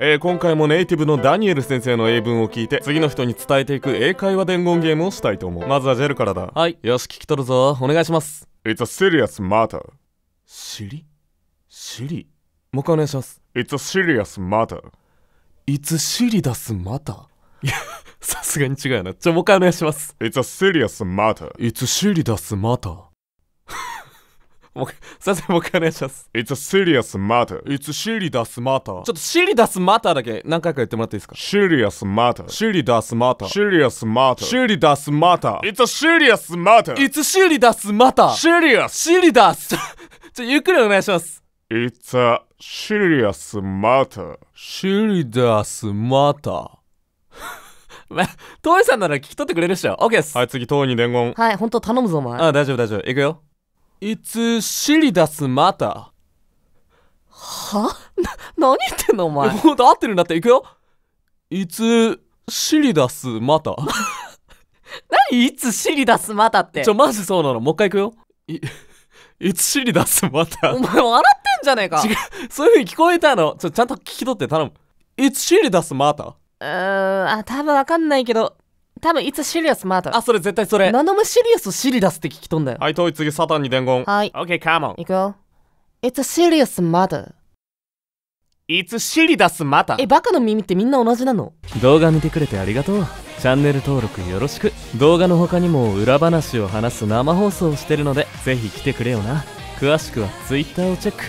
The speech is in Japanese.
えー、今回もネイティブのダニエル先生の英文を聞いて次の人に伝えていく英会話伝言ゲームをしたいと思うまずはジェルからだはいよし聞き取るぞお願いします It's a serious matter シリシリもう一回お願いします It's a serious matter It's serious matter いやさすがに違うなじゃもう一回お願いします It's a serious matter It's serious matter もう、すいません、もう一回お願いします。It's a serious matter.It's serious matter. ちょっと serious matter だけ何回か言ってもらっていいですか ?Serious matter.Serious matter.Serious matter.Serious matter.It's a serious matter.It's serious matter.Serious.Serious. ちょ、ゆっくりお願いします。It's a serious matter.Serious matter. ま、トーイさんなら聞き取ってくれるっしょ。OK です。はい、次、トーに伝言。はい、ほんと頼むぞ、お前。ああ、大丈夫、大丈夫。行くよ。いつ知り出すまたはな何言ってんのお前もっと合ってるんだっていくよいつしり出すまた 何いつしり出すまたってちょマジそうなのもう一回いくよいいつしり出すまたお前笑ってんじゃねえか違うそういうふうに聞こえたのちょちゃんと聞き取って頼むいつしり出すまたうーんあ多分わかんないけど多分いつシリアスまだあそれ絶対それナノムシリアスシリダスって聞きとんだよはい統一次サタンに伝言はい OK カモンいくよ It's a serious matter いつシリダスまたえバカの耳ってみんな同じなの動画見てくれてありがとうチャンネル登録よろしく動画の他にも裏話を話す生放送をしてるのでぜひ来てくれよな詳しくは Twitter をチェック